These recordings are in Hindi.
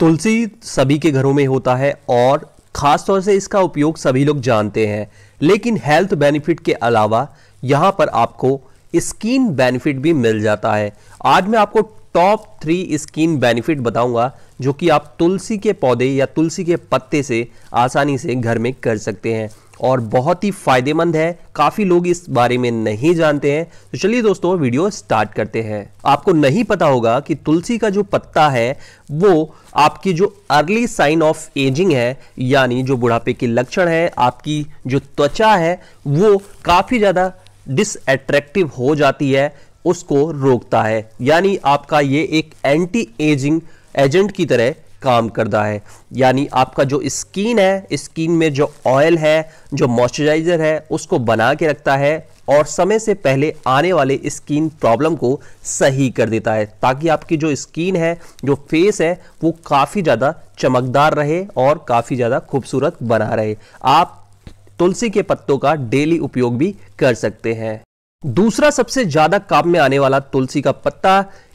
तुलसी सभी के घरों में होता है और खासतौर से इसका उपयोग सभी लोग जानते हैं लेकिन हेल्थ बेनिफिट के अलावा यहाँ पर आपको स्किन बेनिफिट भी मिल जाता है आज मैं आपको टॉप थ्री स्किन बेनिफिट बताऊंगा जो कि आप तुलसी के पौधे या तुलसी के पत्ते से आसानी से घर में कर सकते हैं और बहुत ही फायदेमंद है काफ़ी लोग इस बारे में नहीं जानते हैं तो चलिए दोस्तों वीडियो स्टार्ट करते हैं आपको नहीं पता होगा कि तुलसी का जो पत्ता है वो आपकी जो अर्ली साइन ऑफ एजिंग है यानी जो बुढ़ापे के लक्षण है आपकी जो त्वचा है वो काफ़ी ज़्यादा डिसअट्रैक्टिव हो जाती है उसको रोकता है यानी आपका ये एक एंटी एजिंग एजेंट की तरह काम करता है यानी आपका जो स्किन है स्किन में जो ऑयल है जो मॉइस्चराइज़र है उसको बना के रखता है और समय से पहले आने वाले स्किन प्रॉब्लम को सही कर देता है ताकि आपकी जो स्किन है जो फेस है वो काफ़ी ज़्यादा चमकदार रहे और काफ़ी ज़्यादा खूबसूरत बना रहे आप तुलसी के पत्तों का डेली उपयोग भी कर सकते हैं दूसरा सबसे ज्यादा काम में आने वाला तुलसी का पत्ता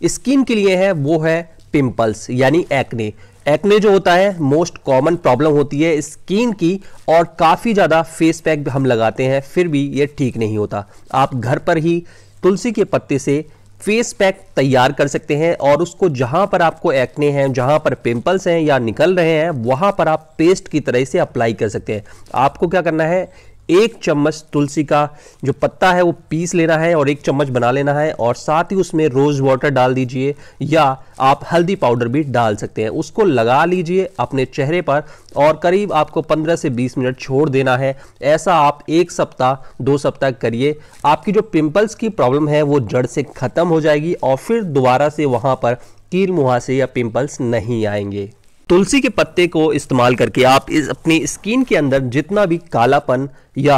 स्किन के लिए है वो है पिंपल्स यानी एक्ने एक्ने जो होता है मोस्ट कॉमन प्रॉब्लम होती है स्किन की और काफ़ी ज़्यादा फेस पैक हम लगाते हैं फिर भी ये ठीक नहीं होता आप घर पर ही तुलसी के पत्ते से फेस पैक तैयार कर सकते हैं और उसको जहां पर आपको एक्ने हैं जहां पर पिंपल्स हैं या निकल रहे हैं वहां पर आप पेस्ट की तरह से अप्लाई कर सकते हैं आपको क्या करना है एक चम्मच तुलसी का जो पत्ता है वो पीस लेना है और एक चम्मच बना लेना है और साथ ही उसमें रोज़ वाटर डाल दीजिए या आप हल्दी पाउडर भी डाल सकते हैं उसको लगा लीजिए अपने चेहरे पर और करीब आपको 15 से 20 मिनट छोड़ देना है ऐसा आप एक सप्ताह दो सप्ताह करिए आपकी जो पिंपल्स की प्रॉब्लम है वो जड़ से ख़त्म हो जाएगी और फिर दोबारा से वहाँ पर कीर मुहासे या पिम्पल्स नहीं आएंगे तुलसी के पत्ते को इस्तेमाल करके आप इस अपनी स्किन के अंदर जितना भी कालापन या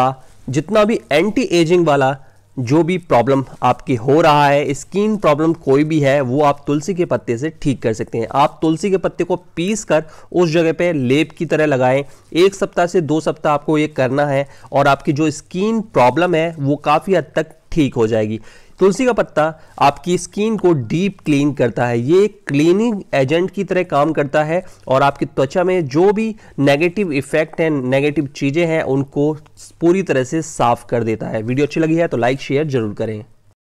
जितना भी एंटी एजिंग वाला जो भी प्रॉब्लम आपकी हो रहा है स्किन प्रॉब्लम कोई भी है वो आप तुलसी के पत्ते से ठीक कर सकते हैं आप तुलसी के पत्ते को पीस कर उस जगह पे लेप की तरह लगाएं एक सप्ताह से दो सप्ताह आपको ये करना है और आपकी जो स्किन प्रॉब्लम है वो काफ़ी हद तक ठीक हो जाएगी तुलसी का पत्ता आपकी स्किन को डीप क्लीन करता है ये क्लीनिंग एजेंट की तरह काम करता है और आपकी त्वचा में जो भी नेगेटिव इफेक्ट हैं नेगेटिव चीज़ें हैं उनको पूरी तरह से साफ कर देता है वीडियो अच्छी लगी है तो लाइक शेयर जरूर करें